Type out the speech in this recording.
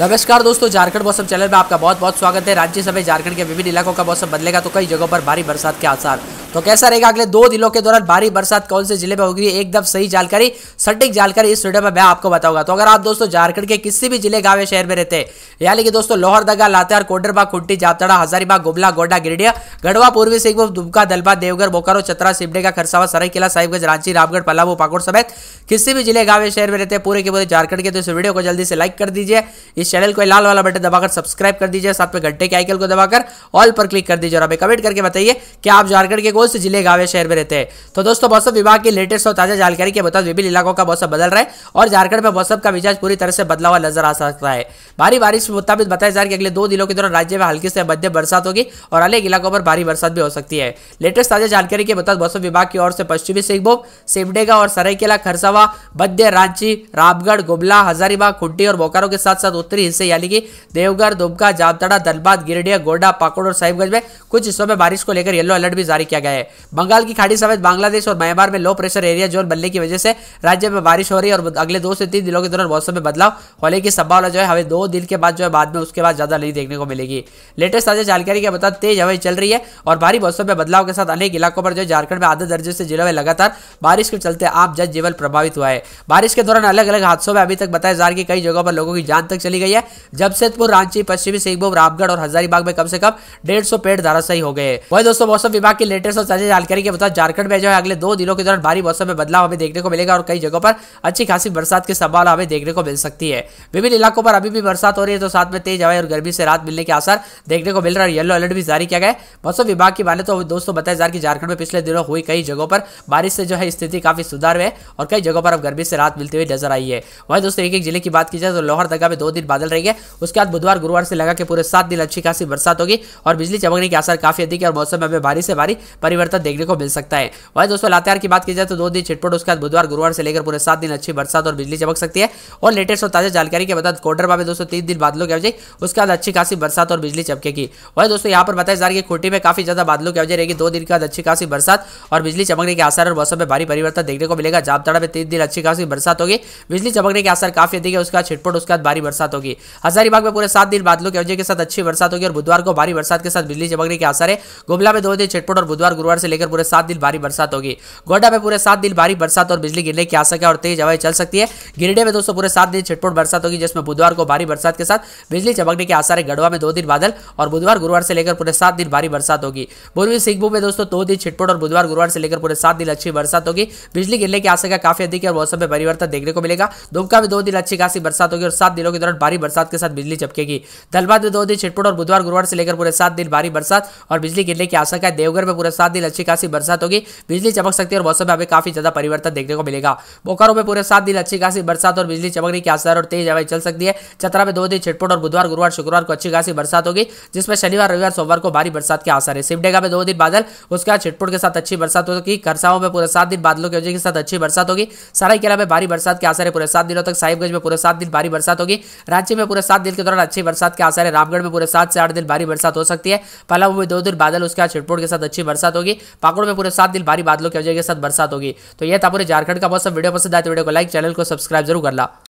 नमस्कार दोस्तों झारखंड मौसम चैनल में आपका बहुत बहुत स्वागत है राज्य झारखंड के विभिन्न इलाकों का मौसम बदलेगा तो कई जगहों पर भारी बरसात के आसार तो कैसा रहेगा अगले दो दिनों के दौरान भारी बरसात कौन से जिले में होगी एकदम सही जानकारी सटीक जानकारी इस वीडियो में मैं आपको बताऊंगा तो अगर आप दोस्तों झारखंड के किसी भी जिले गाँव या शहर में रहते हैं यानी कि दोस्तों लोहरदगा लातेहार कोडरबा खुंटी जातड़ा हजारीबाग गुमला गोड्डा गिरिडिया गढ़वा पूर्वी सिंहभूम दुमका दलबा देवघर बोकारो चतरा सिमडेगा खरसावा किला साहिबगंज रांची रामगढ़ पलामू पाकुड़ समेत किसी भी जिले गाँव या शहर में रहते पूरे के पूरे झारखंड के तो इस वीडियो को जल्दी से लाइक कर दीजिए इस चैनल को लाल वाला बटन दबाकर सब्सक्राइब कर दीजिए साथ में घंटे के आइकन को दबाकर ऑल पर क्लिक कर दीजिए और हमें कमेंट करके बताइए कि आप झारखंड के सुपौल से जिले गावे शहर में रहते हैं तो दोस्तों मौसम विभाग की लेटेस्ट और ताजा जानकारी के मुताबिक विभिन्न इलाकों का मौसम बदल रहा है और झारखंड में मौसम का मिजाज पूरी तरह से बदला हुआ नजर आ सकता है भारी बारिश के मुताबिक बताया जा रहा है कि अगले दो दिनों के दौरान राज्य में हल्की से मध्यम बरसात होगी और अनेक इलाकों पर भारी बरसात भी हो सकती है लेटेस्ट ताजा जानकारी के मुताबिक मौसम विभाग की ओर से पश्चिमी सिंहभूम सिमडेगा और सरायकेला खरसावा मध्य रांची रामगढ़ गुमला हजारीबाग खुड्डी और बोकारो के साथ साथ उत्तरी हिस्से यानी कि देवघर दुमका जामतड़ा धनबाद गिरडिया गोडा पाकुड़ और साहिबगंज में कुछ हिस्सों में बारिश को लेकर येलो अलर्ट भी जारी किया गया गए बंगाल की खाड़ी समेत बांग्लादेश और म्यांमार में लो प्रेशर एरिया जोन बनने की वजह से राज्य में बारिश हो रही है और अगले दो से तीन दिनों के दौरान मौसम में बदलाव होने की संभावना जो है हमें दो दिन के बाद जो है बाद में उसके बाद ज़्यादा नहीं देखने को मिलेगी लेटेस्ट ताज़ा जानकारी के बताते तेज हवाई चल रही है और भारी मौसम में बदलाव के साथ अनेक इलाकों पर जो झारखंड में आधे दर्जे से जिलों में लगातार बारिश के चलते आम जनजीवन प्रभावित हुआ है बारिश के दौरान अलग अलग हादसों में अभी तक बताया जा रहा है कि कई जगहों पर लोगों की जान तक चली गई है जमशेदपुर रांची पश्चिमी सिंहभूम रामगढ़ और हजारीबाग में कम से कम डेढ़ सौ पेड़ सही हो गए वही दोस्तों मौसम विभाग की लेटेस्ट दोस्तों ताज़ा जानकारी के बताओ झारखंड में जो है अगले दो दिनों के दौरान भारी मौसम में बदलाव हमें देखने को मिलेगा और कई जगहों पर अच्छी खासी बरसात की संभावना हमें देखने को मिल सकती है विभिन्न इलाकों पर अभी भी बरसात हो रही है तो साथ में तेज हवाएं और गर्मी से रात मिलने के आसार देखने को मिल रहा है येलो अलर्ट भी जारी किया गया मौसम विभाग की माने तो दोस्तों बताया जा रहा कि झारखंड में पिछले दिनों हुई कई जगहों पर बारिश से जो है स्थिति काफी सुधार हुए और कई जगहों पर अब गर्मी से रात मिलती हुई नजर आई है वहीं दोस्तों एक एक जिले की बात की जाए तो लोहर दगा में दो दिन बादल रहेंगे उसके बाद बुधवार गुरुवार से लगा के पूरे सात दिन अच्छी खासी बरसात होगी और बिजली चमकने के आसार काफी अधिक है और मौसम में हमें भारी से भारी परिवर्तन देखने को मिल सकता है वही दोस्तों लातेहार की बात की जाए तो दो दिन छिटपुट उसके बाद बुधवार गुरुवार से लेकर पूरे सात दिन अच्छी बरसात और बिजली चमक सकती है और लेटेस्ट और ताजा जानकारी के बाद कोडरमा में दोस्तों तीन दिन बादलों की अवजय उसके बाद अच्छी खासी बरसात और बिजली चमकेगी वही दोस्तों यहाँ पर बताया जा रहा है कि खुटी में काफी ज्यादा बादलों की अवजय रहेगी दो दिन के बाद अच्छी खासी बरसात और बिजली चमकने के आसार और मौसम में भारी परिवर्तन देखने को मिलेगा जामताड़ा में तीन दिन अच्छी खासी बरसात होगी बिजली चमकने के आसार काफी अधिक है उसके बाद छिटपुट उसके बाद भारी बरसात होगी हजारीबाग में पूरे सात दिन बादलों की अवजय के साथ अच्छी बरसात होगी और बुधवार को भारी बरसात के साथ बिजली चमकने के आसार है गुमला में दो दिन छिटपुट और बुधवार गुरुवार से लेकर पूरे सात दिन भारी बरसात होगी गोड्डा में पूरे सात दिन भारी बरसात और बिजली गिरने की आशंका और तेज हवाएं चल सकती है गिरडे में दोस्तों पूरे सात दिन छिटपुट बरसात होगी जिसमें बुधवार को भारी बरसात के साथ बिजली चमकने के आसार है गढ़वा में दो दिन बादल और बुधवार गुरुवार से लेकर पूरे सात दिन भारी बरसात होगी पूर्वी सिंहभूम में दोस्तों दो दिन छिटपुट और बुधवार गुरुवार से लेकर पूरे सात दिन अच्छी बरसात होगी बिजली गिरने की आशंका काफी अधिक है और मौसम में परिवर्तन देखने को मिलेगा दुमका में दो दिन अच्छी खासी बरसात होगी और सात दिनों के दौरान भारी बरसात के साथ बिजली चपकेगी धनबाद में दो दिन छिटपुट और बुधवार गुरुवार से लेकर पूरे सात दिन भारी बरसात और बिजली गिरने की आशंका है देवघर में पूरे सात साथ दिन अच्छी खासी बरसात होगी बिजली चमक सकती है और मौसम में काफी ज्यादा परिवर्तन देखने को मिलेगा बोकारो में पूरे सात दिन अच्छी खासी बरसात और बिजली चमकने की आसार और तेज हवाएं चल सकती है चतरा में दो दिन छिटपुट और बुधवार गुरुवार शुक्रवार को अच्छी खासी बरसात होगी जिसमें शनिवार रविवार सोमवार को भारी बरसात के आसार है सिमडेगा में दो दिन बादल उसके बाद छिटपुट के साथ अच्छी बरसात होगी खरसाओं में पूरे सात दिन बादलों की वजह के साथ अच्छी बरसात होगी सरायकेला में भारी बरसात के आसार है पूरे सात दिनों तक साहिबगंज में पूरे सात दिन भारी बरसात होगी रांची में पूरे सात दिन के दौरान अच्छी बरसात के आसार है रामगढ़ में पूरे सात से आठ दिन भारी बरसात हो सकती है पलामू में दो दिन बादल उसके बाद छिटपुट के साथ अच्छी बरसात होगी पाकुड़ में पूरे सात दिन भारी बादलों की वजह के साथ बरसात होगी तो यह था पूरे झारखंड का मौसम वीडियो पसंद आए तो वीडियो को लाइक चैनल को सब्सक्राइब जरूर कर ला